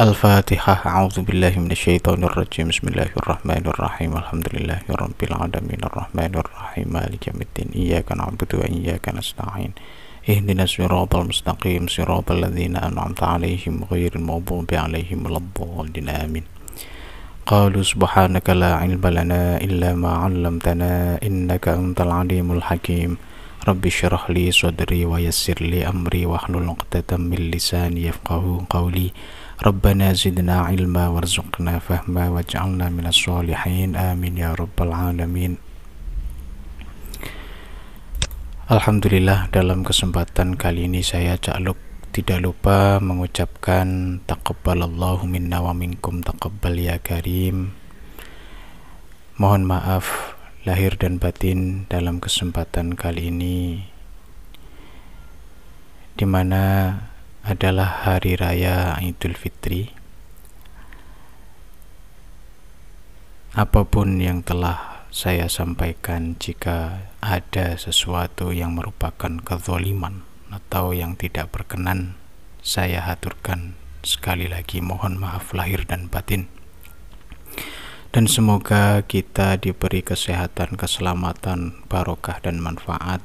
الفاتحة أعوذ بالله من الشيطان الرجيم بسم الله الرحمن الرحيم الحمد لله رب العالمين الرحمن الرحيم مالك يوم الدين إياك نعبد وإياك نستعين اهدنا الصراط المستقيم صراط الذين أنعمت عليهم غير المغضوب عليهم ولا الضالين آمين قالوا سبحانك لا علم لنا إلا ما علمتنا إنك أنت العليم الحكيم رب اشرح لي صدري ويسر لي أمري واحلل عقدة من لساني يفقه قولي ربنا زدنا علما وارزقنا فهما واجعلنا من الصالحين آمين يا رب العالمين Alhamdulillah dalam kesempatan kali ini saya Cak Luk tidak lupa mengucapkan taqabbalallahu minna wa minkum taqabbal ya karim Mohon maaf lahir dan batin dalam kesempatan kali ini di mana adalah hari raya Idul Fitri. Apapun yang telah saya sampaikan, jika ada sesuatu yang merupakan kezoliman atau yang tidak berkenan, saya haturkan sekali lagi mohon maaf lahir dan batin. Dan semoga kita diberi kesehatan, keselamatan, barokah, dan manfaat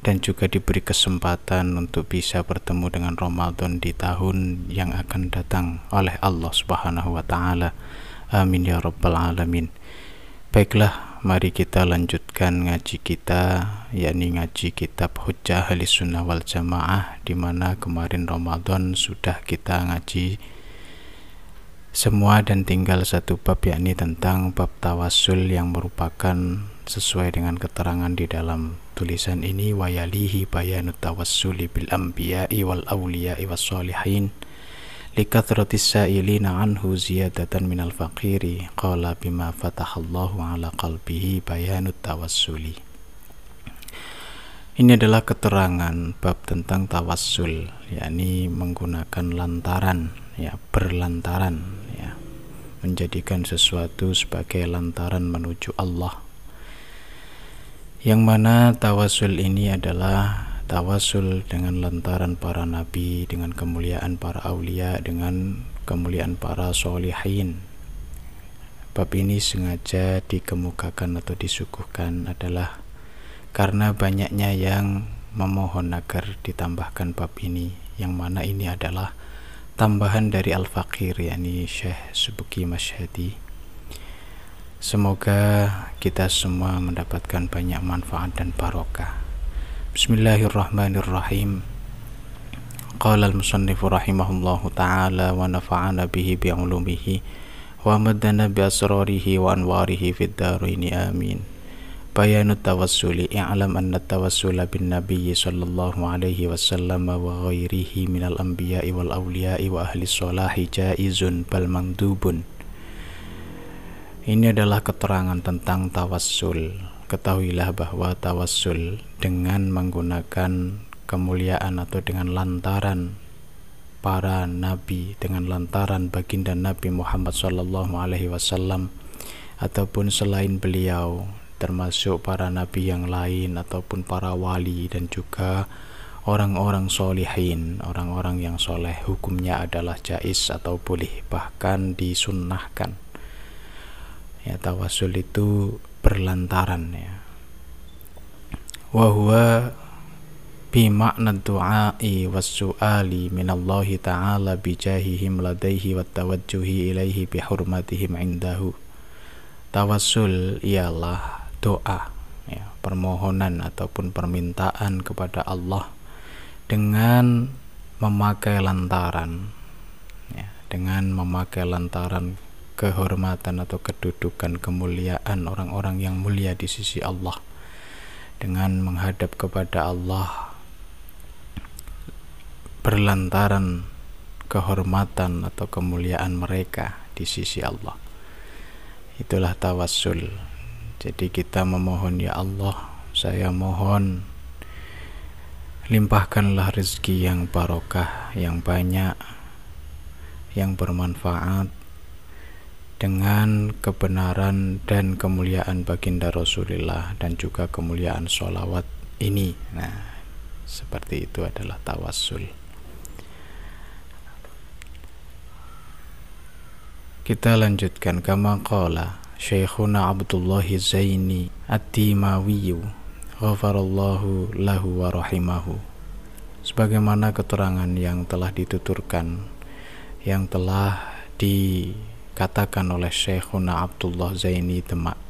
dan juga diberi kesempatan untuk bisa bertemu dengan Ramadan di tahun yang akan datang oleh Allah Subhanahu wa taala. Amin ya rabbal alamin. Baiklah, mari kita lanjutkan ngaji kita, yakni ngaji kitab Hujjah Ahlis Sunnah wal Jamaah di mana kemarin Ramadan sudah kita ngaji semua dan tinggal satu bab yakni tentang bab tawasul yang merupakan sesuai dengan keterangan di dalam tulisan ini wayalihi bayanu tawassuli bil anbiya'i wal awliya'i was solihin likathratis sa'ilina anhu ziyadatan minal faqiri qala bima fatahallahu ala qalbihi bayanu tawassuli ini adalah keterangan bab tentang tawassul yakni menggunakan lantaran ya berlantaran ya menjadikan sesuatu sebagai lantaran menuju Allah yang mana tawasul ini adalah tawasul dengan lantaran para nabi dengan kemuliaan para aulia dengan kemuliaan para solihin bab ini sengaja dikemukakan atau disuguhkan adalah karena banyaknya yang memohon agar ditambahkan bab ini yang mana ini adalah tambahan dari Al-Fakir yakni Syekh Subuki Masyhadi Semoga kita semua mendapatkan banyak manfaat dan barokah. Bismillahirrahmanirrahim. Qala al-musannif rahimahullahu taala wa nafa'ana bihi bi 'ulumihi wa maddana bi asrarihi wa anwarihi fid dharaini amin. Bayanu tawassuli i'lam anna tawassula bin nabiy sallallahu alaihi wasallam wa ghairihi minal anbiya'i wal awliya'i wa ahli salahi jaizun bal mandubun. Ini adalah keterangan tentang tawassul. Ketahuilah bahwa tawassul dengan menggunakan kemuliaan atau dengan lantaran para nabi dengan lantaran baginda Nabi Muhammad sallallahu Alaihi Wasallam ataupun selain beliau termasuk para nabi yang lain ataupun para wali dan juga orang-orang solihin orang-orang yang soleh hukumnya adalah jais atau boleh bahkan disunnahkan ya tawasul itu berlantaran ya wahuwa bimakna du'ai wassu'ali minallahi ta'ala bijahihim ladaihi wa tawajjuhi ilaihi bihurmatihim indahu tawassul ialah doa ya, permohonan ataupun permintaan kepada Allah dengan memakai lantaran ya, dengan memakai lantaran kehormatan atau kedudukan kemuliaan orang-orang yang mulia di sisi Allah dengan menghadap kepada Allah berlantaran kehormatan atau kemuliaan mereka di sisi Allah itulah tawassul jadi kita memohon ya Allah saya mohon limpahkanlah rezeki yang barokah yang banyak yang bermanfaat dengan kebenaran dan kemuliaan baginda Rasulullah dan juga kemuliaan sholawat ini nah seperti itu adalah tawassul kita lanjutkan kama qala Syekhuna Abdullah Zaini at timawi Ghafarallahu lahu wa rahimahu Sebagaimana keterangan yang telah dituturkan Yang telah di dikatakan oleh Syekhuna Abdullah Zaini Demak.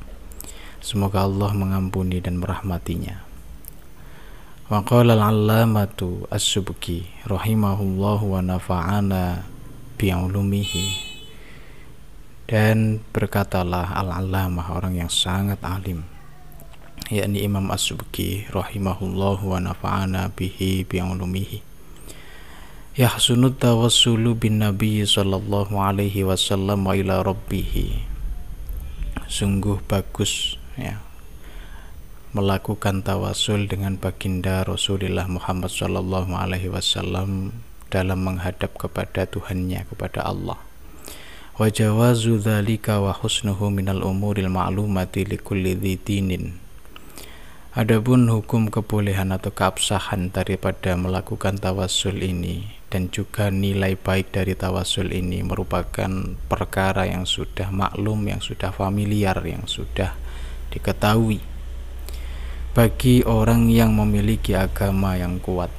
Semoga Allah mengampuni dan merahmatinya. Wa qala al-allamatu as-subki rahimahullahu wa nafa'ana bi'ulumihi. Dan berkatalah al-allamah orang yang sangat alim yakni Imam As-Subki rahimahullahu wa nafa'ana bihi bi'ulumihi Yahsunut tawassulu bin Nabi sallallahu alaihi wasallam wa ila rabbih sungguh bagus ya melakukan tawasul dengan baginda Rasulullah Muhammad sallallahu alaihi wasallam dalam menghadap kepada Tuhannya kepada Allah wa jawazu dzalika wa husnuhu minal umuril ma'lumati likulli dinin Adapun hukum kebolehan atau keabsahan daripada melakukan tawasul ini dan juga nilai baik dari tawasul ini merupakan perkara yang sudah maklum, yang sudah familiar, yang sudah diketahui bagi orang yang memiliki agama yang kuat.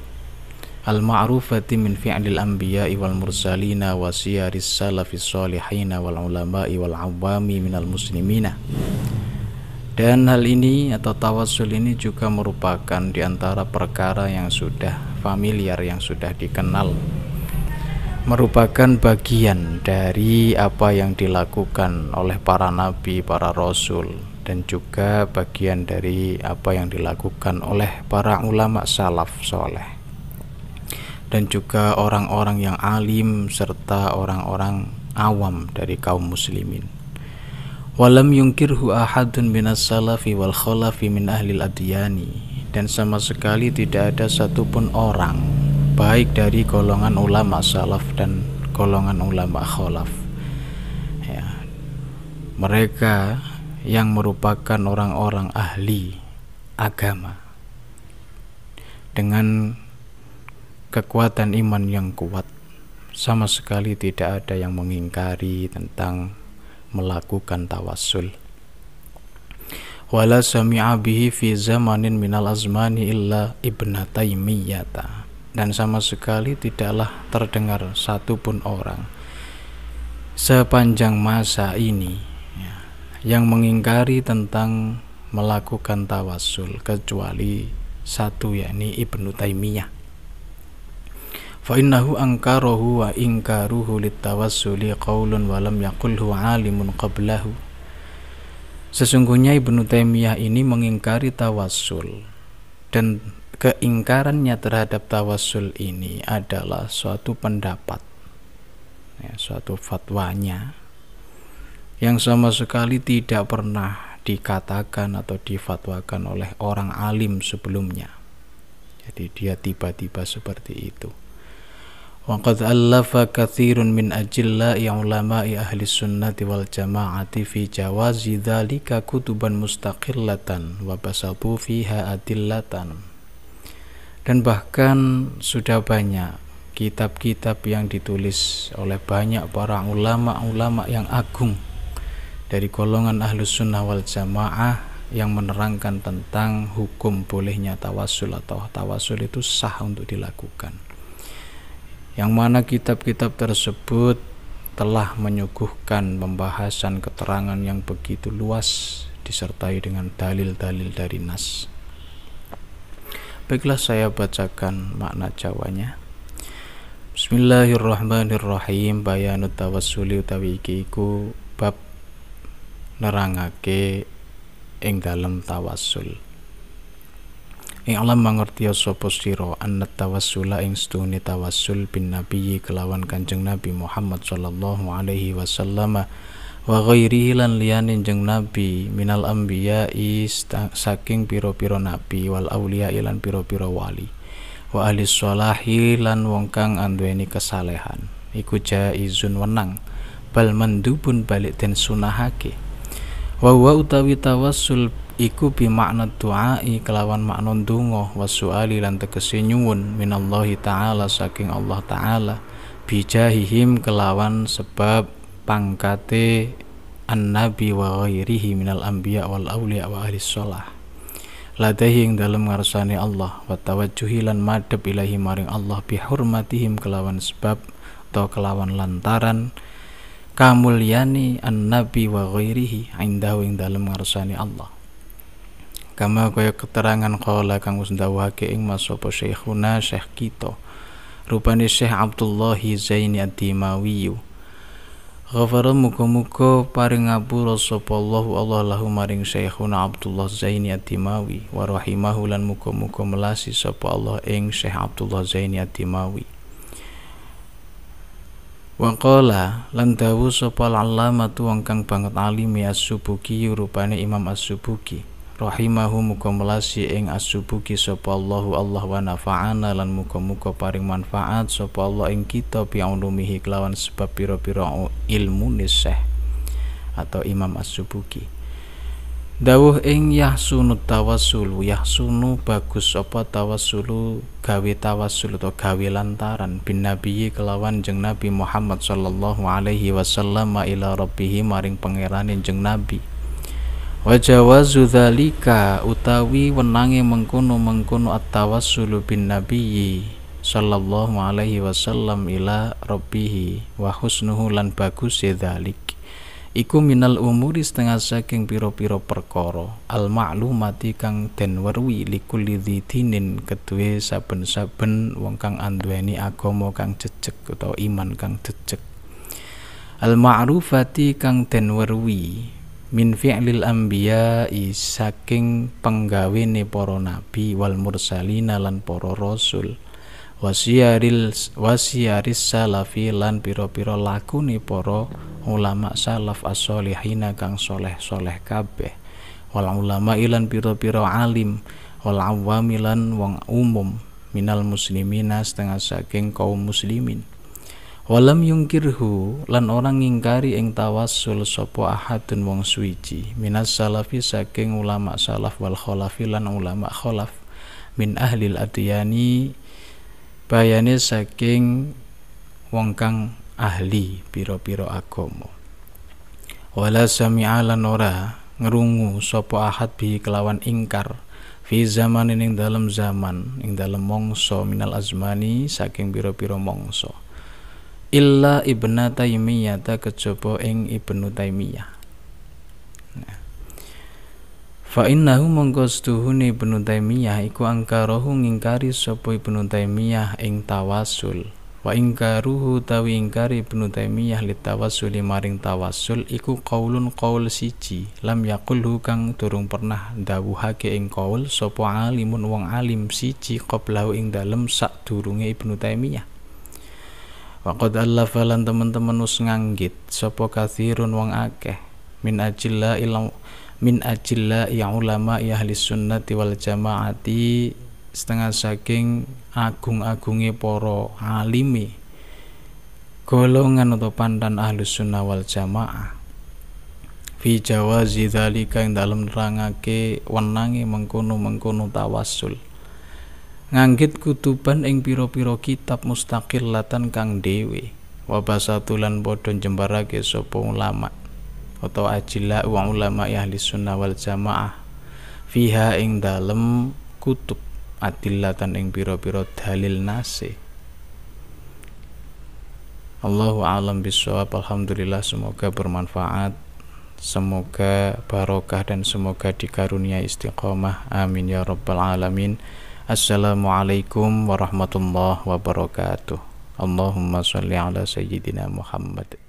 Al-ma'rufati min fi'lil anbiya wal mursalina wa siyaris salafis salihin wal ulama wal awami minal muslimina. Dan hal ini atau tawasul ini juga merupakan di antara perkara yang sudah familiar yang sudah dikenal merupakan bagian dari apa yang dilakukan oleh para nabi, para rasul dan juga bagian dari apa yang dilakukan oleh para ulama salaf soleh dan juga orang-orang yang alim serta orang-orang awam dari kaum muslimin. Walam yungkirhu ahadun minas salafi wal khalafi min ahlil adiyani dan sama sekali tidak ada satupun orang baik dari golongan ulama salaf dan golongan ulama kholaf ya. mereka yang merupakan orang-orang ahli agama dengan kekuatan iman yang kuat sama sekali tidak ada yang mengingkari tentang melakukan tawassul wala sami'a bihi fi zamanin minal azmani illa ibna taimiyata dan sama sekali tidaklah terdengar satupun orang sepanjang masa ini ya, yang mengingkari tentang melakukan tawasul kecuali satu yakni Ibnu Taimiyah fa innahu angkarahu wa inkaruhu litawassuli ya, qaulun walam yaqulhu alimun qablahu Sesungguhnya Ibnu Taimiyah ini mengingkari tawassul dan keingkarannya terhadap tawassul ini adalah suatu pendapat ya, suatu fatwanya yang sama sekali tidak pernah dikatakan atau difatwakan oleh orang alim sebelumnya jadi dia tiba-tiba seperti itu وقد ألف كثير من أجلاء علماء أهل السنة والجماعة في جواز ذلك كتبا مستقلة وبسطوا فيها أدلة dan bahkan sudah banyak kitab-kitab yang ditulis oleh banyak para ulama-ulama yang agung dari golongan ahlus sunnah wal jamaah yang menerangkan tentang hukum bolehnya tawasul atau tawasul itu sah untuk dilakukan yang mana kitab-kitab tersebut telah menyuguhkan pembahasan keterangan yang begitu luas disertai dengan dalil-dalil dari nas. Baiklah saya bacakan makna Jawanya. Bismillahirrahmanirrahim Bayanu tawassuli utawi iki iku bab nerangake ing dalem tawassul. I'lam mangertia ya sapa sira anna tawassula ing stune tawassul bin nabiyyi kelawan Kanjeng Nabi Muhammad sallallahu alaihi wasallam wa ghairihi lan liyane jeng nabi minal anbiya saking pira-pira nabi wal aulia lan pira-pira wali wa ahli sholahi lan wong kang anduweni kesalehan iku jaizun wenang bal mandubun balik den sunahake wa wa utawi tawassul iku bi makna du'ai kelawan makna donga wasu lan tegese nyuwun minallahi taala saking Allah taala bijahihim kelawan sebab pangkate annabi wa ghairihi minal anbiya wal auliya wa ahli shalah ladahi ing dalem ngarsane Allah wa tawajjuhi lan madhep ilahi maring Allah hurmatihim kelawan sebab atau kelawan lantaran kamulyani annabi wa ghairihi indahu ing dalem ngarsane Allah kama kaya keterangan kala kang wis ndawuhake ing mas sapa syekhuna syekh kita rupane syekh Abdullah Zaini Ad-Dimawi Ghafara muka-muka paring ngapura sapa Allah Allah lahu maring syekhuna Abdullah Zaini Ad-Dimawi wa lan muka melasi sapa Allah ing syekh Abdullah Zaini Ad-Dimawi Waqala lan dawu sapa al banget alim ya Subuki rupane Imam as rahimahu muka melasi ing asubuki sapa Allahu Allah wa nafa'ana lan muka-muka paring manfaat sapa Allah ing kita bi'ulumihi kelawan sebab pira-pira ilmu nisah atau Imam asyubuki Dawuh ing yahsunu tawassulu yahsunu bagus apa tawasulu gawe tawassul atau gawe lantaran bin nabi kelawan jeng Nabi Muhammad sallallahu alaihi wasallam ila rabbihi maring pangeranin jeng Nabi wajawazu dzalika utawi wenange mengkono-mengkono at-tawassulu bin nabiyyi sallallahu alaihi wasallam ila rabbih wa husnuhu lan bagus dzalik iku minal umuri setengah saking piro piro perkara al ma'lumati kang den weruhi likulli dinin kedue saben-saben wong kang anduweni agama kang jejeg utawa iman kang jejeg al ma'rufati kang den weruhi min fi'lil anbiya saking ne para nabi wal mursalina lan para rasul wasiyaril wasiyaris salafi lan pira-pira lakune para ulama salaf as-solihina kang soleh-soleh kabeh wal ulama ilan pira-pira alim wal awamilan wong umum minal muslimina setengah saking kaum muslimin Walam yungkirhu lan orang ngingkari ing tawassul sopo ahadun wong suici minas salafi saking ulama salaf wal khalafi lan ulama khalaf min ahlil adyani bayane saking wong kang ahli piro-piro agomo wala sami'a lan ora ngerungu sopo ahad bi kelawan ingkar fi zaman ing dalam zaman ing dalam mongso minal azmani saking piro-piro mongso illa ibna taimiyah ta kecoba ing ibnu taimiyah nah. fa innahu mongko ni ibnu taimiyah iku rohu ngingkari sapa ibnu taimiyah ing tawasul wa ingkaruhu tawi ingkari ibnu taimiyah li tawasuli maring tawasul iku qaulun qaul siji lam yaqulhu kang durung pernah dawuhake ing qaul sapa alimun wong alim siji qablahu ing dalem sadurunge ibnu taimiyah Waqad Allah falan teman-teman us nganggit sapa kathirun wong akeh min ajilla ilam min ajilla ya ulama ya ahli sunnati wal jamaati setengah saking agung-agunge para alimi golongan atau pandan ahli sunnah wal jamaah fi jawazi kain ing dalem nerangake wenangi mengkono-mengkono tawassul ngangkit kutuban ing pira-pira kitab latan kang dhewe. Wa basatulan padha jembarake sapa ulama atau ajila uang ulama ahli sunnah wal jamaah fiha ing dalem kutub adillatan ing pira-pira dalil nase Allahu alam bisawab alhamdulillah semoga bermanfaat semoga barokah dan semoga dikarunia istiqomah amin ya rabbal alamin Assalamualaikum warahmatullahi wabarakatuh Allahumma salli ala sayyidina Muhammad